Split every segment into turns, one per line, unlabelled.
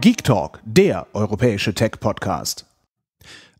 Geek Talk, der europäische Tech-Podcast.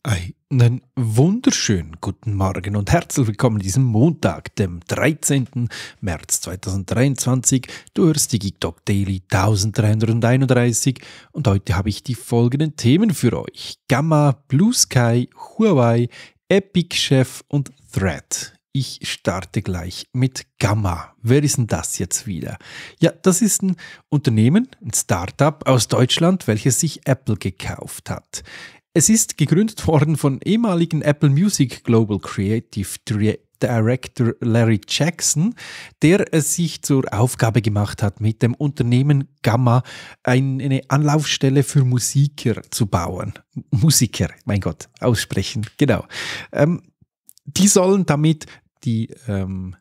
Einen wunderschönen guten Morgen und herzlich willkommen diesem Montag, dem 13. März 2023. Du hörst die Geek Talk Daily 1331 und heute habe ich die folgenden Themen für euch. Gamma, Blue Sky, Huawei, Epic Chef und Thread ich starte gleich mit Gamma. Wer ist denn das jetzt wieder? Ja, das ist ein Unternehmen, ein Startup aus Deutschland, welches sich Apple gekauft hat. Es ist gegründet worden von ehemaligen Apple Music Global Creative Director Larry Jackson, der es sich zur Aufgabe gemacht hat, mit dem Unternehmen Gamma eine Anlaufstelle für Musiker zu bauen. Musiker, mein Gott, aussprechen, genau. Ähm, die sollen damit die ähm,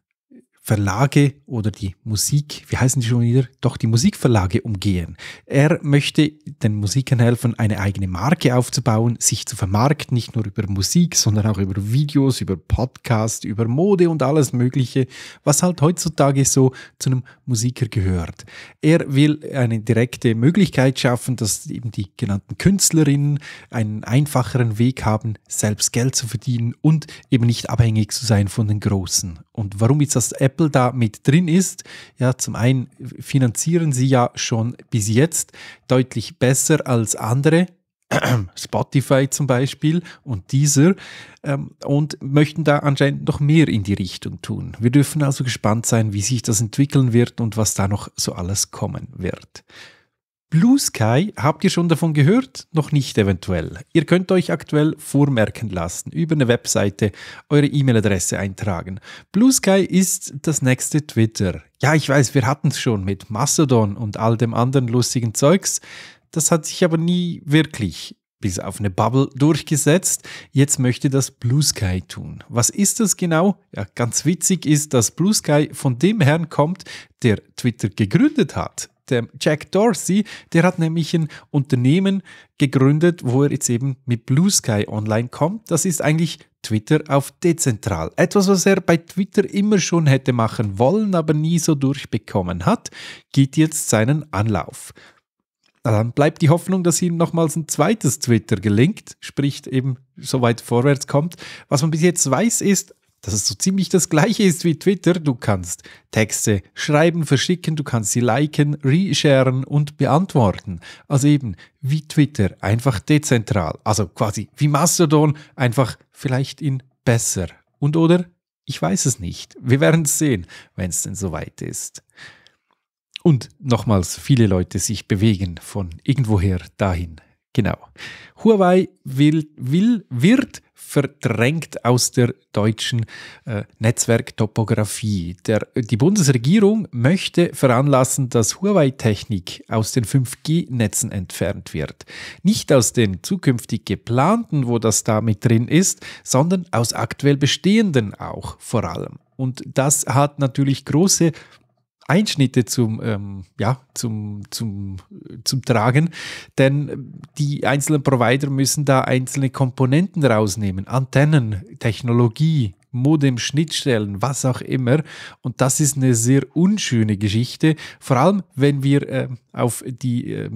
Verlage oder die Musik, wie heißen die schon wieder? Doch die Musikverlage umgehen. Er möchte den Musikern helfen, eine eigene Marke aufzubauen, sich zu vermarkten, nicht nur über Musik, sondern auch über Videos, über Podcasts, über Mode und alles Mögliche, was halt heutzutage so zu einem Musiker gehört. Er will eine direkte Möglichkeit schaffen, dass eben die genannten Künstlerinnen einen einfacheren Weg haben, selbst Geld zu verdienen und eben nicht abhängig zu sein von den großen und warum jetzt das Apple da mit drin ist, ja, zum einen finanzieren sie ja schon bis jetzt deutlich besser als andere Spotify zum Beispiel und dieser ähm, und möchten da anscheinend noch mehr in die Richtung tun. Wir dürfen also gespannt sein, wie sich das entwickeln wird und was da noch so alles kommen wird. Blue Sky, habt ihr schon davon gehört? Noch nicht eventuell. Ihr könnt euch aktuell vormerken lassen, über eine Webseite eure E-Mail-Adresse eintragen. Blue Sky ist das nächste Twitter. Ja, ich weiß, wir hatten es schon mit Mastodon und all dem anderen lustigen Zeugs. Das hat sich aber nie wirklich bis auf eine Bubble durchgesetzt. Jetzt möchte das Blue Sky tun. Was ist das genau? Ja, ganz witzig ist, dass Blue Sky von dem Herrn kommt, der Twitter gegründet hat dem Jack Dorsey, der hat nämlich ein Unternehmen gegründet, wo er jetzt eben mit Blue Sky online kommt. Das ist eigentlich Twitter auf dezentral. Etwas, was er bei Twitter immer schon hätte machen wollen, aber nie so durchbekommen hat, geht jetzt seinen Anlauf. Dann bleibt die Hoffnung, dass ihm nochmals ein zweites Twitter gelingt, sprich eben so weit vorwärts kommt. Was man bis jetzt weiß, ist, dass es so ziemlich das gleiche ist wie Twitter. Du kannst Texte schreiben, verschicken, du kannst sie liken, resharen und beantworten. Also eben wie Twitter, einfach dezentral. Also quasi wie Mastodon, einfach vielleicht in besser. Und oder? Ich weiß es nicht. Wir werden es sehen, wenn es denn soweit ist. Und nochmals, viele Leute sich bewegen von irgendwoher dahin. Genau. Huawei will, will, wird verdrängt aus der deutschen äh, Netzwerktopographie. die Bundesregierung möchte veranlassen, dass Huawei-Technik aus den 5G-Netzen entfernt wird. Nicht aus den zukünftig geplanten, wo das da mit drin ist, sondern aus aktuell bestehenden auch vor allem. Und das hat natürlich große Einschnitte zum, ähm, ja, zum, zum, zum Tragen, denn die einzelnen Provider müssen da einzelne Komponenten rausnehmen, Antennen, Technologie, Modem, Schnittstellen, was auch immer. Und das ist eine sehr unschöne Geschichte, vor allem wenn wir äh, auf die äh,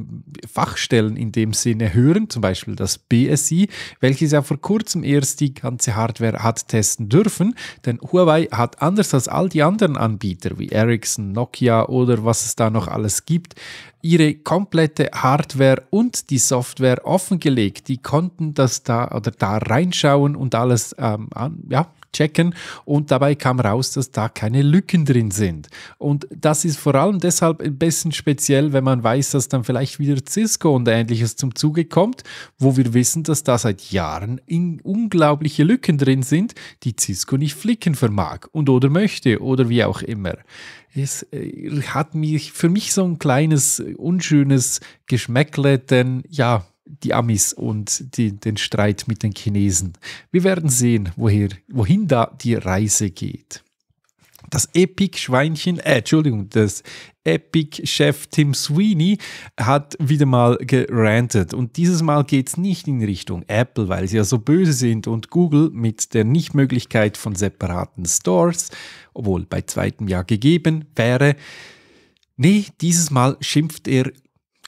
Fachstellen in dem Sinne hören, zum Beispiel das BSI, welches ja vor kurzem erst die ganze Hardware hat testen dürfen. Denn Huawei hat anders als all die anderen Anbieter wie Ericsson, Nokia oder was es da noch alles gibt, ihre komplette Hardware und die Software offengelegt. Die konnten das da oder da reinschauen und alles ähm, an, ja, checken und dabei kam raus, dass da keine Lücken drin sind. Und das ist vor allem deshalb ein bisschen speziell, wenn man weiß, dass dann vielleicht wieder Cisco und ähnliches zum Zuge kommt, wo wir wissen, dass da seit Jahren in unglaubliche Lücken drin sind, die Cisco nicht flicken vermag und oder möchte oder wie auch immer es äh, hat mich für mich so ein kleines unschönes Geschmäckle, denn ja, die Amis und die, den Streit mit den Chinesen. Wir werden sehen, woher, wohin da die Reise geht. Das Epic-Schweinchen, äh, Entschuldigung, das Epic-Chef Tim Sweeney hat wieder mal gerantet. Und dieses Mal geht es nicht in Richtung Apple, weil sie ja so böse sind und Google mit der Nichtmöglichkeit von separaten Stores, obwohl bei zweitem Jahr gegeben wäre. Nee, dieses Mal schimpft er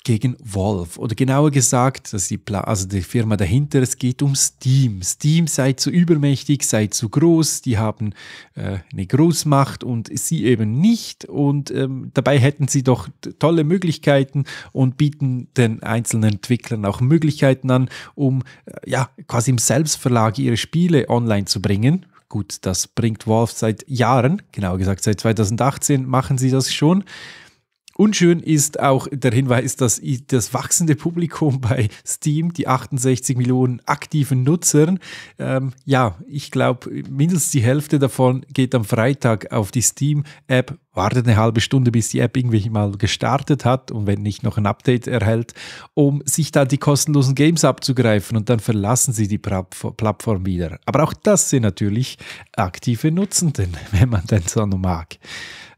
gegen Valve. Oder genauer gesagt, dass die, also die Firma dahinter, es geht um Steam. Steam sei zu übermächtig, sei zu groß, die haben äh, eine Großmacht und sie eben nicht. Und ähm, dabei hätten sie doch tolle Möglichkeiten und bieten den einzelnen Entwicklern auch Möglichkeiten an, um äh, ja, quasi im Selbstverlag ihre Spiele online zu bringen. Gut, das bringt Valve seit Jahren, genauer gesagt seit 2018 machen sie das schon. Unschön ist auch der Hinweis, dass das wachsende Publikum bei Steam, die 68 Millionen aktiven Nutzern, ähm, ja, ich glaube, mindestens die Hälfte davon geht am Freitag auf die Steam-App wartet eine halbe Stunde, bis die App irgendwie mal gestartet hat und wenn nicht noch ein Update erhält, um sich da die kostenlosen Games abzugreifen und dann verlassen sie die Plattform wieder. Aber auch das sind natürlich aktive Nutzenden, wenn man denn so noch mag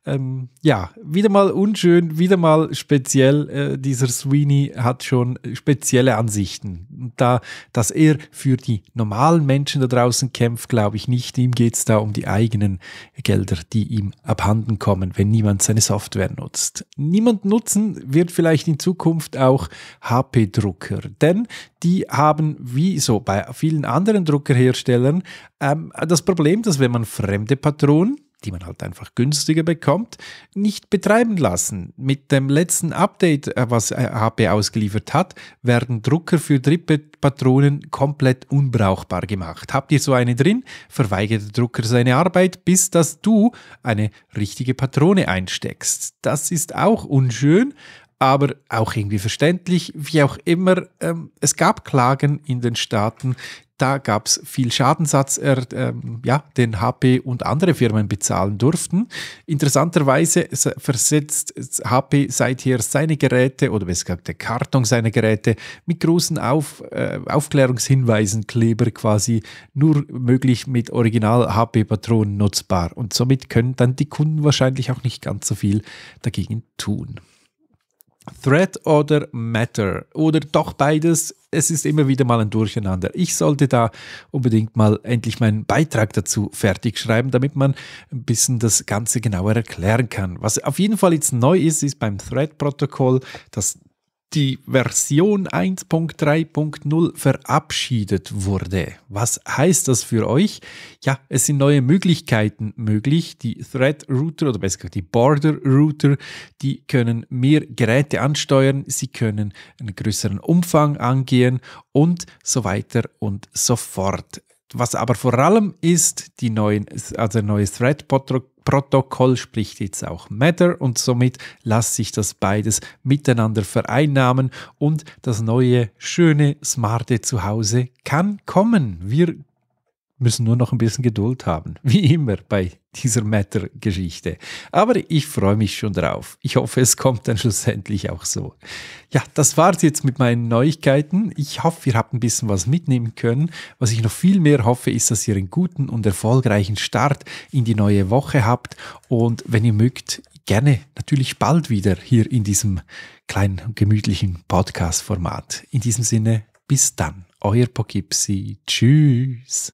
ähm, ja, wieder mal unschön, wieder mal speziell. Äh, dieser Sweeney hat schon spezielle Ansichten. da, dass er für die normalen Menschen da draußen kämpft, glaube ich nicht. Ihm geht es da um die eigenen Gelder, die ihm abhanden kommen, wenn niemand seine Software nutzt. Niemand nutzen wird vielleicht in Zukunft auch HP-Drucker, denn die haben, wie so bei vielen anderen Druckerherstellern, ähm, das Problem, dass wenn man fremde Patronen die man halt einfach günstiger bekommt, nicht betreiben lassen. Mit dem letzten Update, äh, was HP äh, ausgeliefert hat, werden Drucker für Drittpatronen komplett unbrauchbar gemacht. Habt ihr so eine drin, verweigert der Drucker seine Arbeit, bis dass du eine richtige Patrone einsteckst. Das ist auch unschön aber auch irgendwie verständlich, wie auch immer. Ähm, es gab Klagen in den Staaten, da gab es viel Schadensatz, er, ähm, ja, den HP und andere Firmen bezahlen durften. Interessanterweise versetzt HP seither seine Geräte oder besser gesagt der Karton seiner Geräte mit großen Auf, äh, Aufklärungshinweisen, Kleber quasi nur möglich mit Original-HP-Patronen nutzbar. Und somit können dann die Kunden wahrscheinlich auch nicht ganz so viel dagegen tun. Thread oder Matter oder doch beides. Es ist immer wieder mal ein Durcheinander. Ich sollte da unbedingt mal endlich meinen Beitrag dazu fertig schreiben, damit man ein bisschen das Ganze genauer erklären kann. Was auf jeden Fall jetzt neu ist, ist beim Thread-Protokoll, dass die Version 1.3.0 verabschiedet wurde. Was heißt das für euch? Ja, es sind neue Möglichkeiten möglich. Die Thread Router oder besser gesagt die Border Router, die können mehr Geräte ansteuern, sie können einen größeren Umfang angehen und so weiter und so fort. Was aber vor allem ist, die neuen, also neue Thread-Protokoll Protokoll spricht jetzt auch Matter und somit lässt sich das beides miteinander vereinnahmen und das neue, schöne, smarte Zuhause kann kommen. Wir müssen nur noch ein bisschen Geduld haben, wie immer bei dieser Matter-Geschichte. Aber ich freue mich schon drauf. Ich hoffe, es kommt dann schlussendlich auch so. Ja, das war's jetzt mit meinen Neuigkeiten. Ich hoffe, ihr habt ein bisschen was mitnehmen können. Was ich noch viel mehr hoffe, ist, dass ihr einen guten und erfolgreichen Start in die neue Woche habt. Und wenn ihr mögt, gerne natürlich bald wieder hier in diesem kleinen, gemütlichen Podcast-Format. In diesem Sinne, bis dann. Euer Pogipsi. Tschüss